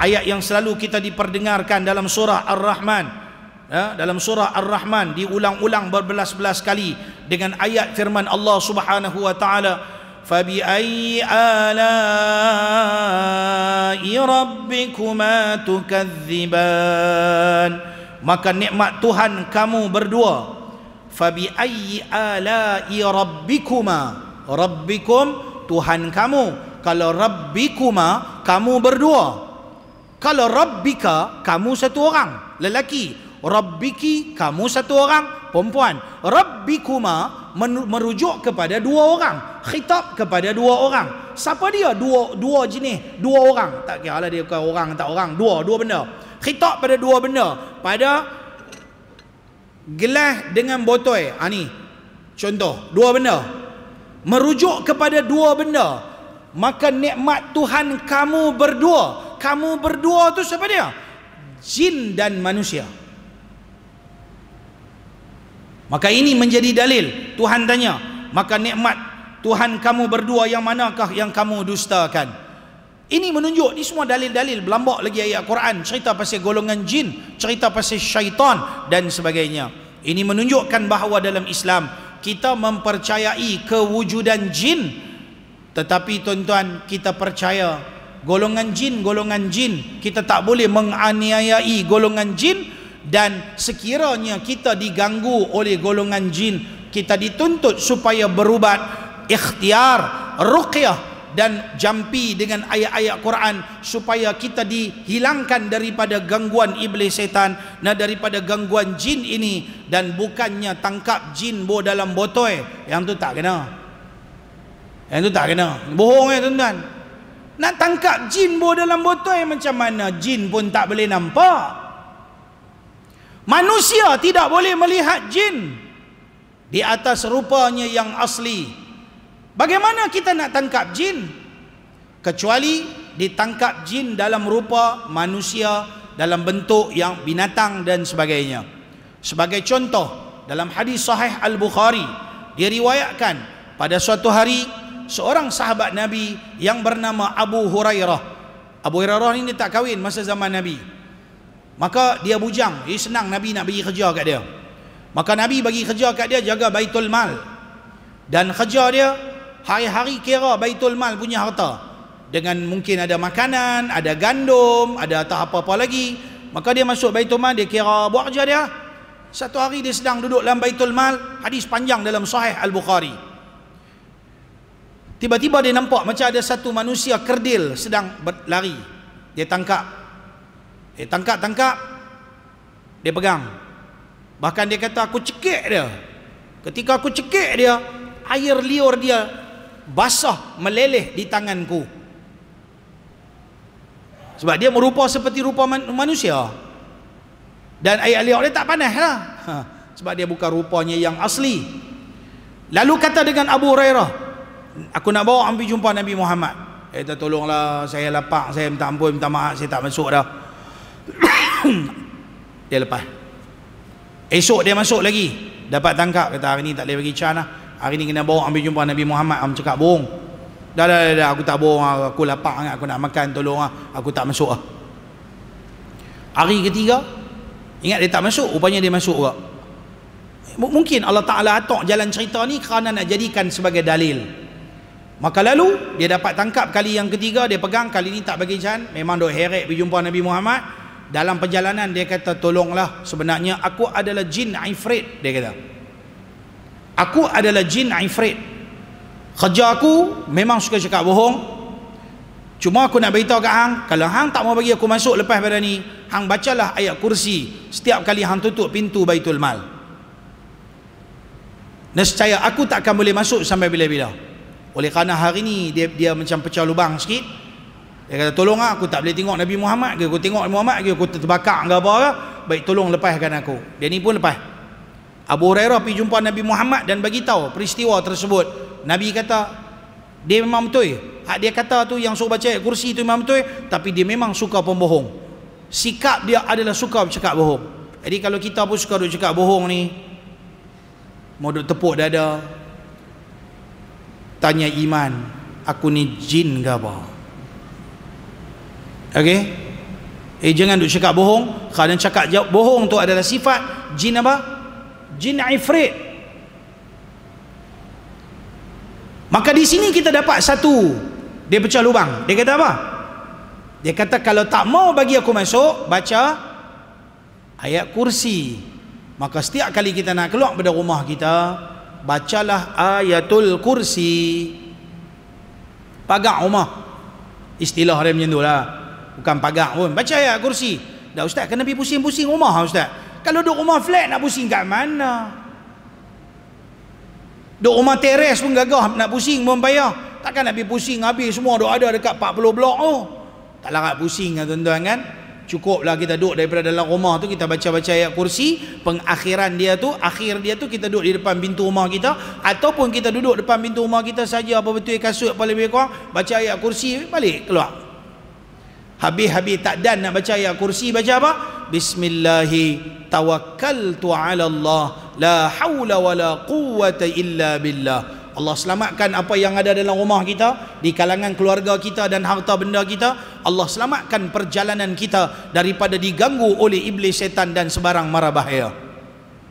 ayat yang selalu kita diperdengarkan dalam surah Ar-Rahman ya, dalam surah Ar-Rahman diulang-ulang berbelas-belas kali dengan ayat firman Allah Subhanahu wa taala fabi ayyi ala'i rabbikuma tukadziban maka nikmat Tuhan kamu berdua fabi ayyi ala'i rabbikuma rabbikum Tuhan kamu kalau rabbikuma kamu berdua kalau rabbika kamu satu orang lelaki, rabbiki kamu satu orang perempuan. Rabbikuma merujuk kepada dua orang, khitab kepada dua orang. Siapa dia? Dua dua jenis, dua orang. Tak kira lah dia ke orang tak orang, dua, dua benda. Khitab pada dua benda, pada gelas dengan botol. Ha ni. Contoh, dua benda. Merujuk kepada dua benda. Maka nikmat Tuhan kamu berdua kamu berdua tu siapa dia? Jin dan manusia. Maka ini menjadi dalil Tuhan tanya, maka nikmat Tuhan kamu berdua yang manakah yang kamu dustakan? Ini menunjuk ni semua dalil-dalil belambak lagi ayat Quran cerita pasal golongan jin, cerita pasal syaitan dan sebagainya. Ini menunjukkan bahawa dalam Islam kita mempercayai kewujudan jin tetapi tuan-tuan kita percaya golongan jin golongan jin kita tak boleh menganiayai golongan jin dan sekiranya kita diganggu oleh golongan jin kita dituntut supaya berubat ikhtiar ruqyah dan jampi dengan ayat-ayat Quran supaya kita dihilangkan daripada gangguan iblis setan dan daripada gangguan jin ini dan bukannya tangkap jin bawah dalam botol yang tu tak kena yang tu tak kena bohong ya tuan-tuan nak tangkap jin bo dalam botol macam mana? Jin pun tak boleh nampak. Manusia tidak boleh melihat jin di atas rupanya yang asli. Bagaimana kita nak tangkap jin? Kecuali ditangkap jin dalam rupa manusia dalam bentuk yang binatang dan sebagainya. Sebagai contoh, dalam hadis sahih Al-Bukhari, diriwayatkan pada suatu hari seorang sahabat Nabi yang bernama Abu Hurairah. Abu Hurairah ini tak kahwin masa zaman Nabi. Maka dia bujang, dia senang Nabi nak bagi kerja kat dia. Maka Nabi bagi kerja kat dia jaga Baitul Mal. Dan kerja dia hari-hari kira Baitul Mal punya harta. Dengan mungkin ada makanan, ada gandum, ada tak apa-apa lagi. Maka dia masuk Baitul Mal, dia kira buat kerja dia. Satu hari dia sedang duduk dalam Baitul Mal, hadis panjang dalam Sahih Al-Bukhari. Tiba-tiba dia nampak macam ada satu manusia kerdil sedang berlari. Dia tangkap. Dia tangkap, tangkap. Dia pegang. Bahkan dia kata aku cekik dia. Ketika aku cekik dia, air liur dia basah meleleh di tanganku. Sebab dia merupa seperti rupa man manusia. Dan air liur dia tak panas lah. Ha. Sebab dia bukan rupanya yang asli. Lalu kata dengan Abu Hurairah, aku nak bawa ambil jumpa Nabi Muhammad. Eh, dia kata tolonglah saya lapar, saya minta ampun, minta maaf, saya tak masuk dah. dia lepas. Esok dia masuk lagi. Dapat tangkap kata hari ni tak boleh bagi chance lah. Hari ni kena bawa ambil jumpa Nabi Muhammad. Am cakap bohong. Dah dah dah, dah aku tak bohong, lah. aku lapar sangat, aku nak makan tolonglah, aku tak masuk lah. Hari ketiga ingat dia tak masuk, rupanya dia masuk juga. Mungkin Allah Ta'ala atok jalan cerita ni kerana nak jadikan sebagai dalil. Maka lalu dia dapat tangkap kali yang ketiga dia pegang kali ini tak bagi jalan memang dok heret pergi jumpa Nabi Muhammad dalam perjalanan dia kata tolonglah sebenarnya aku adalah jin ifrit dia kata Aku adalah jin ifrit Kerja aku memang suka cakap bohong Cuma aku nak beritahu kat hang kalau hang tak mau bagi aku masuk lepas pada ni hang bacalah ayat kursi setiap kali hang tutup pintu Baitul Mal Nescaya aku tak akan boleh masuk sampai bila-bila. Oleh kerana hari ni dia dia macam pecah lubang sikit. Dia kata tolong ah, aku tak boleh tengok Nabi Muhammad ke aku tengok Nabi Muhammad ke aku terbakar ke apa ke. Baik tolong lepaskan aku. Dia ni pun lepas. Abu Hurairah pergi jumpa Nabi Muhammad dan bagi tahu peristiwa tersebut. Nabi kata dia memang betul. Hak dia kata tu yang suruh baca kursi tu memang betul tapi dia memang suka pembohong. Sikap dia adalah suka bercakap bohong. Jadi kalau kita pun suka duk cakap bohong ni mau duk tepuk dada, tanya iman aku ni jin ke apa ok eh jangan duk cakap bohong Kalau yang cakap bohong tu adalah sifat jin apa jin ifrit maka di sini kita dapat satu dia pecah lubang dia kata apa dia kata kalau tak mau bagi aku masuk baca ayat kursi maka setiap kali kita nak keluar pada rumah kita bacalah ayatul kursi pagar rumah istilah dia macam tu lah bukan pagar pun baca ayat kursi dah ustaz kena pergi pusing-pusing rumah ustaz kalau duduk rumah flat nak pusing kat mana duduk rumah teres pun gagah nak pusing pun payah takkan nak pergi pusing habis semua duduk ada dekat 40 blok tu oh. tak larat pusing kan tuan-tuan kan cukuplah kita duduk daripada dalam rumah tu kita baca-baca ayat kursi pengakhiran dia tu akhir dia tu kita duduk di depan pintu rumah kita ataupun kita duduk depan pintu rumah kita saja apa betul kasut paling lebih kurang baca ayat kursi balik keluar habis-habis tak dan nak baca ayat kursi baca apa bismillahi tawakkaltu ala Allah la hawla wa quwwata illa billah Allah selamatkan apa yang ada dalam rumah kita di kalangan keluarga kita dan harta benda kita Allah selamatkan perjalanan kita daripada diganggu oleh iblis setan dan sebarang mara bahaya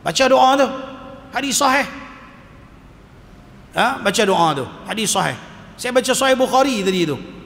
baca doa tu hadis sahih ha? baca doa tu hadis sahih saya baca sahih Bukhari tadi tu